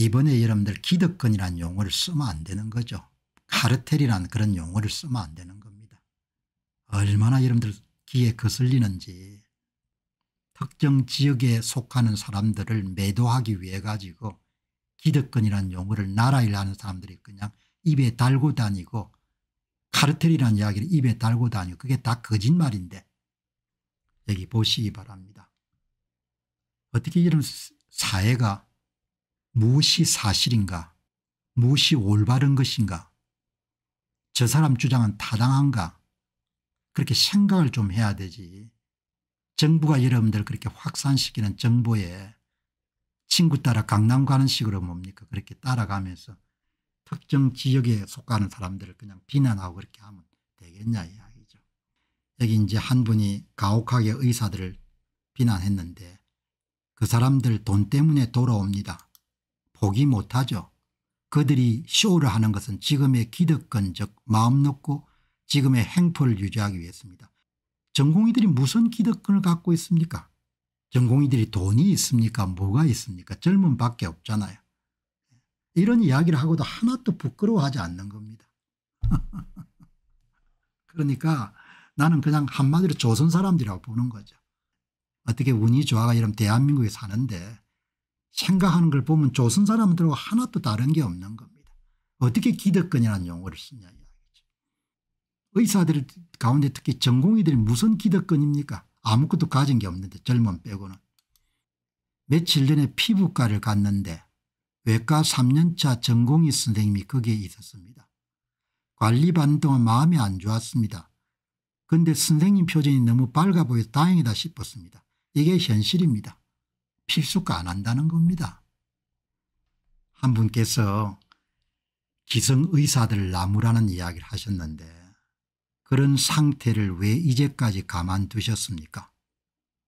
이번에 여러분들 기득권이란 용어를 쓰면 안 되는 거죠. 카르텔이란 그런 용어를 쓰면 안 되는 겁니다. 얼마나 여러분들 귀에 거슬리는지 특정 지역에 속하는 사람들을 매도하기 위해 가지고 기득권이란 용어를 나라일 하는 사람들이 그냥 입에 달고 다니고 카르텔이란 이야기를 입에 달고 다니고 그게 다 거짓말인데 여기 보시기 바랍니다. 어떻게 이런 사회가 무엇이 사실인가 무엇이 올바른 것인가 저 사람 주장은 타당한가 그렇게 생각을 좀 해야 되지 정부가 여러분들 그렇게 확산시키는 정보에 친구 따라 강남 가는 식으로 뭡니까 그렇게 따라가면서 특정 지역에 속하는 사람들을 그냥 비난하고 그렇게 하면 되겠냐 이야기죠. 여기 이제 한 분이 가혹하게 의사들을 비난했는데 그 사람들 돈 때문에 돌아옵니다. 보기 못하죠. 그들이 쇼를 하는 것은 지금의 기득권적 마음 놓고 지금의 행포를 유지하기 위해서입니다. 전공의들이 무슨 기득권을 갖고 있습니까? 전공의들이 돈이 있습니까? 뭐가 있습니까? 젊은 밖에 없잖아요. 이런 이야기를 하고도 하나도 부끄러워하지 않는 겁니다. 그러니까 나는 그냥 한마디로 조선 사람들이라고 보는 거죠. 어떻게 운이 좋아가 이런 대한민국에 사는데 생각하는 걸 보면 조선 사람들하고 하나도 다른 게 없는 겁니다. 어떻게 기득권이라는 용어를 쓰냐 이야기죠. 의사들 가운데 특히 전공의들이 무슨 기득권입니까? 아무것도 가진 게 없는데 젊은 빼고는. 며칠 전에 피부과를 갔는데 외과 3년차 전공의 선생님이 거기에 있었습니다. 관리 받는 동안 마음이 안 좋았습니다. 그런데 선생님 표정이 너무 밝아 보여서 다행이다 싶었습니다. 이게 현실입니다. 필수가 안 한다는 겁니다. 한 분께서 기성의사들 나무라는 이야기를 하셨는데 그런 상태를 왜 이제까지 가만두셨습니까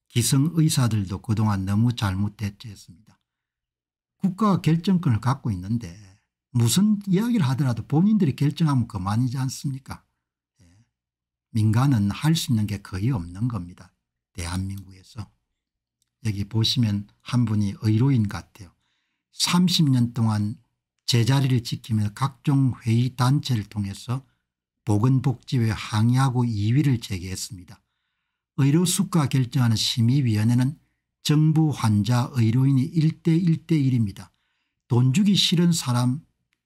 기성의사들도 그동안 너무 잘못했습니다. 국가가 결정권을 갖고 있는데 무슨 이야기를 하더라도 본인들이 결정하면 그만이지 않습니까 예. 민간은 할 수 있는 게 거의 없는 겁니다. 대한민국에서. 여기 보시면 한 분이 의료인 같아요. 30년 동안 제자리를 지키며 각종 회의 단체를 통해서 보건복지회 항의하고 2위를 제기했습니다. 의료 수가 결정하는 심의위원회는 정부 환자 의료인이 1대1대1입니다. 돈 주기 싫은 사람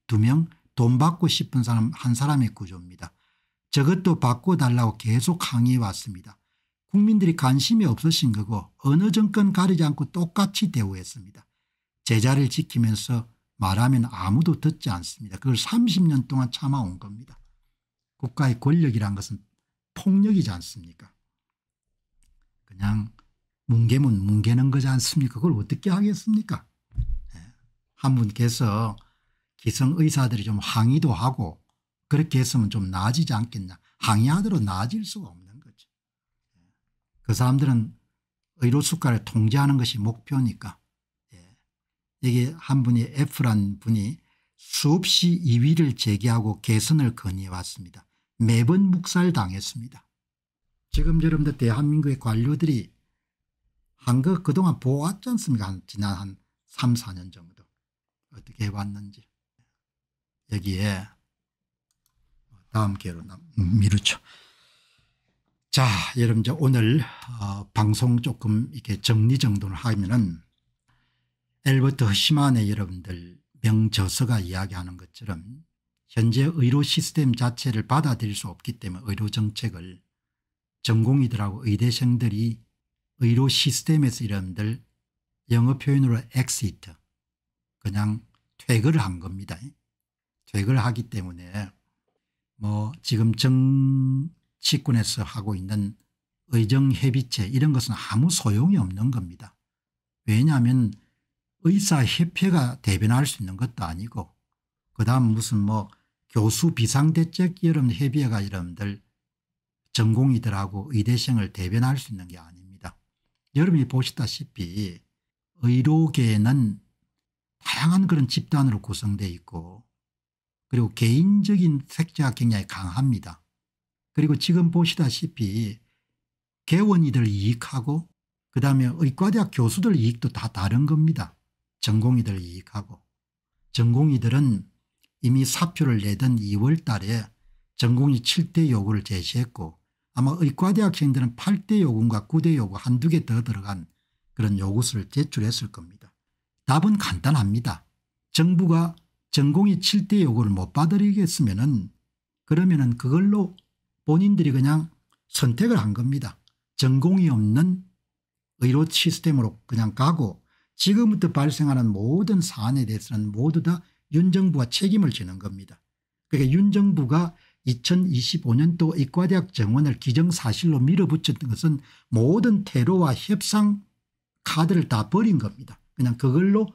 2명, 돈 받고 싶은 사람 한 사람의 구조입니다. 저것도 바꿔달라고 계속 항의해 왔습니다. 국민들이 관심이 없으신 거고 어느 정권 가리지 않고 똑같이 대우했습니다. 제자를 지키면서 말하면 아무도 듣지 않습니다. 그걸 30년 동안 참아온 겁니다. 국가의 권력이란 것은 폭력이지 않습니까 그냥 뭉개면 뭉개는 거지 않습니까 그걸 어떻게 하겠습니까 예. 한 분께서 기성의사들이 좀 항의도 하고 그렇게 했으면 좀 나아지지 않겠냐 항의하더라도 나아질 수가 없는 그 사람들은 의료숫가를 통제하는 것이 목표니까 예. 여기 한 분이 F란 분이 수없이 이위를 제기하고 개선을 건의해왔습니다. 매번 묵살당했습니다. 지금 여러분들 대한민국의 관료들이 한 거 그동안 보았지 않습니까? 한 지난 한 3, 4년 정도 어떻게 해왔는지 여기에 다음 기회로 미루죠. 자, 여러분 이제 오늘 어, 방송 조금 이렇게 정리정돈을 하면은 엘버트 허시만의 여러분들 명저서가 이야기하는 것처럼 현재 의료 시스템 자체를 받아들일 수 없기 때문에 의료 정책을 전공이들하고 의대생들이 의료 시스템에서 이름들 영어 표현으로 엑시트 그냥 퇴거를 한 겁니다. 퇴거를 하기 때문에 뭐 지금 정 직군에서 하고 있는 의정협의체 이런 것은 아무 소용이 없는 겁니다. 왜냐하면 의사협회가 대변할 수 있는 것도 아니고 그다음 무슨 뭐 교수 비상대책 여러분 협의회가 여러분들 전공이들하고 의대생을 대변할 수 있는 게 아닙니다. 여러분이 보시다시피 의료계는 다양한 그런 집단으로 구성되어 있고 그리고 개인적인 색채가 굉장히 강합니다. 그리고 지금 보시다시피 개원이들 이익하고 그다음에 의과대학 교수들 이익도 다 다른 겁니다. 전공이들 이익하고 전공이들은 이미 사표를 내던 2월 달에 전공이 7대 요구를 제시했고 아마 의과대학생들은 8대 요구인가 9대 요구 한두 개 더 들어간 그런 요구서를 제출했을 겁니다. 답은 간단합니다. 정부가 전공이 7대 요구를 못 받아들이겠으면 은 그러면 은 그걸로 본인들이 그냥 선택을 한 겁니다. 전공이 없는 의료 시스템으로 그냥 가고 지금부터 발생하는 모든 사안에 대해서는 모두 다 윤정부가 책임을 지는 겁니다. 그러니까 윤정부가 2025년도 의과대학 정원을 기정사실로 밀어붙였던 것은 모든 테러와 협상 카드를 다 버린 겁니다. 그냥 그걸로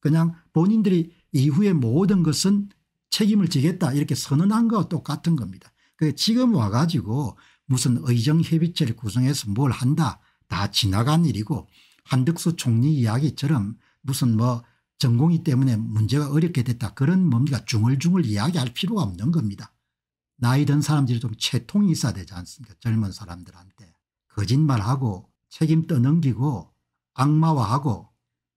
그냥 본인들이 이후에 모든 것은 책임을 지겠다 이렇게 선언한 것과 똑같은 겁니다. 그 지금 와가지고 무슨 의정협의체를 구성해서 뭘 한다 다 지나간 일이고 한덕수 총리 이야기처럼 무슨 뭐 전공이 때문에 문제가 어렵게 됐다 그런 뭡니까 중얼중얼 이야기할 필요가 없는 겁니다. 나이 든 사람들이 좀 채통이 있어야 되지 않습니까 젊은 사람들한테 거짓말하고 책임 떠넘기고 악마화하고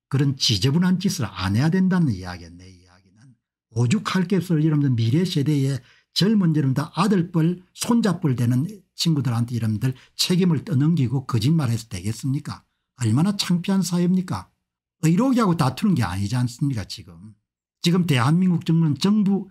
그런 지저분한 짓을 안 해야 된다는 이야기였네 이야기는 오죽할 게 없을 이러면 미래 세대에 젊은 여러분 다 아들뻘 손자뻘 되는 친구들한테 여러분들 책임을 떠넘기고 거짓말해서 되겠습니까 얼마나 창피한 사회입니까 의료계하고 다투는 게 아니지 않습니까 지금 지금 대한민국 정부는 정부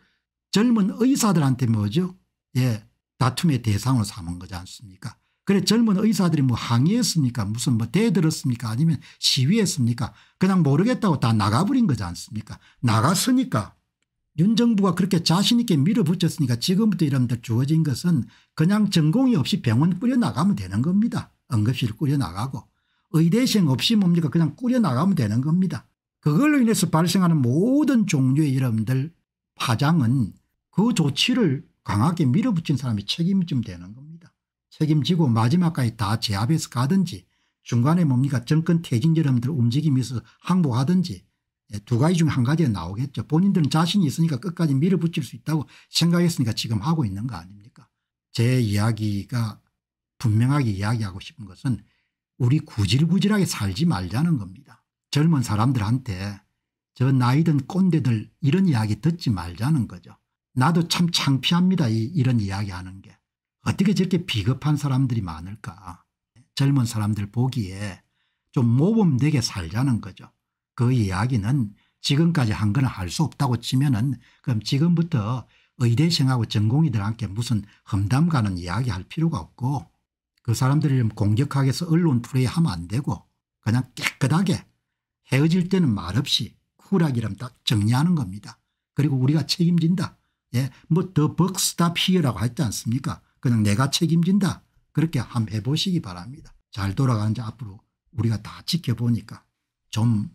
젊은 의사들한테 뭐죠 예 다툼의 대상으로 삼은 거지 않습니까 그래 젊은 의사들이 뭐 항의했습니까 무슨 뭐 대들었습니까 아니면 시위했습니까 그냥 모르겠다고 다 나가버린 거지 않습니까 나갔으니까 윤 정부가 그렇게 자신 있게 밀어붙였으니까 지금부터 이러분들 주어진 것은 그냥 전공이 없이 병원 꾸려나가면 되는 겁니다. 응급실 꾸려나가고 의대생 없이 뭡니까 그냥 꾸려나가면 되는 겁니다. 그걸로 인해서 발생하는 모든 종류의 여러분들 파장은 그 조치를 강하게 밀어붙인 사람이 책임이 좀 되는 겁니다. 책임지고 마지막까지 다 제압해서 가든지 중간에 뭡니까 정권 퇴진 여러분들 움직임에서 항복하든지 예, 두 가지 중 한 가지가 나오겠죠. 본인들은 자신이 있으니까 끝까지 밀어붙일 수 있다고 생각했으니까 지금 하고 있는 거 아닙니까 제 이야기가 분명하게 이야기하고 싶은 것은 우리 구질구질하게 살지 말자는 겁니다. 젊은 사람들한테 저 나이든 꼰대들 이런 이야기 듣지 말자는 거죠. 나도 참 창피합니다. 이, 이런 이야기하는 게. 어떻게 저렇게 비겁한 사람들이 많을까. 젊은 사람들 보기에 좀 모범되게 살자는 거죠. 그 이야기는 지금까지 한 건 할 수 없다고 치면은 그럼 지금부터 의대생하고 전공이들한테 무슨 험담 가는 이야기 할 필요가 없고 그 사람들을 공격하게 해서 언론 플레이 하면 안 되고 그냥 깨끗하게 헤어질 때는 말없이 쿨하기이면딱 정리하는 겁니다. 그리고 우리가 책임진다. 예, 뭐더 벅스다 피해라고 했지 않습니까 그냥 내가 책임진다. 그렇게 한번 해보시기 바랍니다. 잘 돌아가는지 앞으로 우리가 다 지켜보니까 좀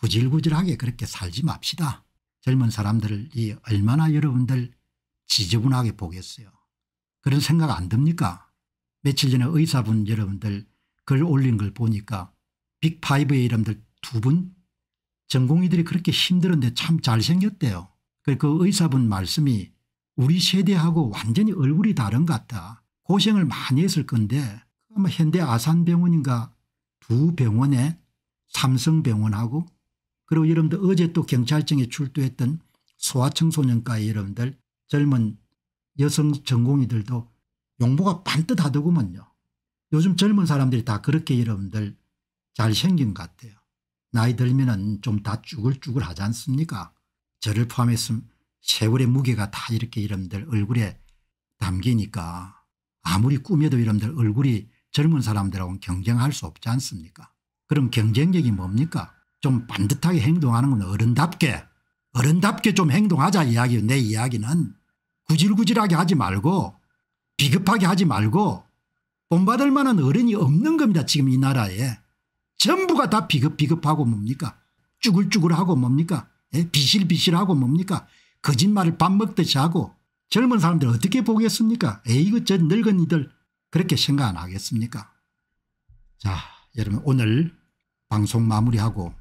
구질구질하게 그렇게 살지 맙시다. 젊은 사람들이 얼마나 여러분들 지저분하게 보겠어요. 그런 생각 안 듭니까? 며칠 전에 의사분 여러분들 글 올린 걸 보니까 빅파의 이름들 두 분 전공의들이 그렇게 힘들었는데 참 잘생겼대요. 그 의사분 말씀이 우리 세대하고 완전히 얼굴이 다른 것 같다. 고생을 많이 했을 건데 아마 현대 아산병원인가 두 병원에 삼성병원하고 그리고 여러분들 어제 또 경찰청에 출두했던 소아청소년과의 여러분들 젊은 여성 전공의들도 용보가 반듯하더구먼요. 요즘 젊은 사람들이 다 그렇게 여러분들 잘생긴 것 같아요. 나이 들면 좀 다 쭈글쭈글 하지 않습니까 저를 포함해서 세월의 무게가 다 이렇게 여러분들 얼굴에 담기니까 아무리 꾸며도 여러분들 얼굴이 젊은 사람들하고는 경쟁할 수 없지 않습니까 그럼 경쟁력이 뭡니까 좀 반듯하게 행동하는 건 어른답게 어른답게 좀 행동하자 이야기요내 이야기는 구질구질하게 하지 말고 비급하게 하지 말고 본받을 만한 어른이 없는 겁니다. 지금 이 나라에. 전부가 다 비급비급하고 뭡니까 쭈글쭈글하고 뭡니까 예? 비실비실하고 뭡니까 거짓말을 밥 먹듯이 하고 젊은 사람들 어떻게 보겠습니까 에이 그저 늙은이들 그렇게 생각 안 하겠습니까 자 여러분 오늘 방송 마무리하고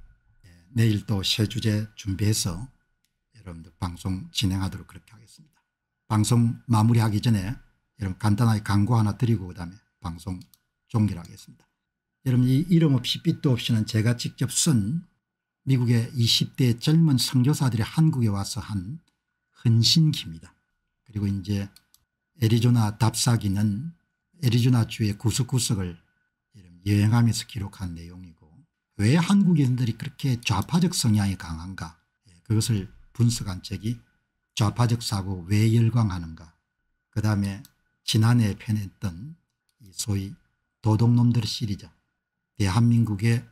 내일 또 새 주제 준비해서 여러분들 방송 진행하도록 그렇게 하겠습니다. 방송 마무리하기 전에 여러분 간단하게 광고 하나 드리고 그다음에 방송 종결하겠습니다. 여러분 이 이름 없이 빛도 없이는 제가 직접 쓴 미국의 20대 젊은 선교사들이 한국에 와서 한 헌신기입니다. 그리고 이제 애리조나 답사기는 애리조나 주의 구석구석을 여행하면서 기록한 내용이고 왜 한국인들이 그렇게 좌파적 성향이 강한가 예, 그것을 분석한 책이 좌파적 사고 왜 열광하는가 그 다음에 지난해 편했던 소위 도둑놈들 시리즈 대한민국의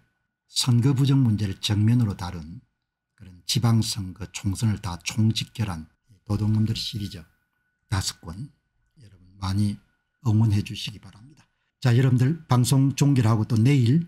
선거 부정 문제를 정면으로 다룬 그런 지방선거 총선을 다 총집결한 도둑놈들 시리즈 다섯 권 여러분 많이 응원해 주시기 바랍니다. 자 여러분들 방송 종결하고 또 내일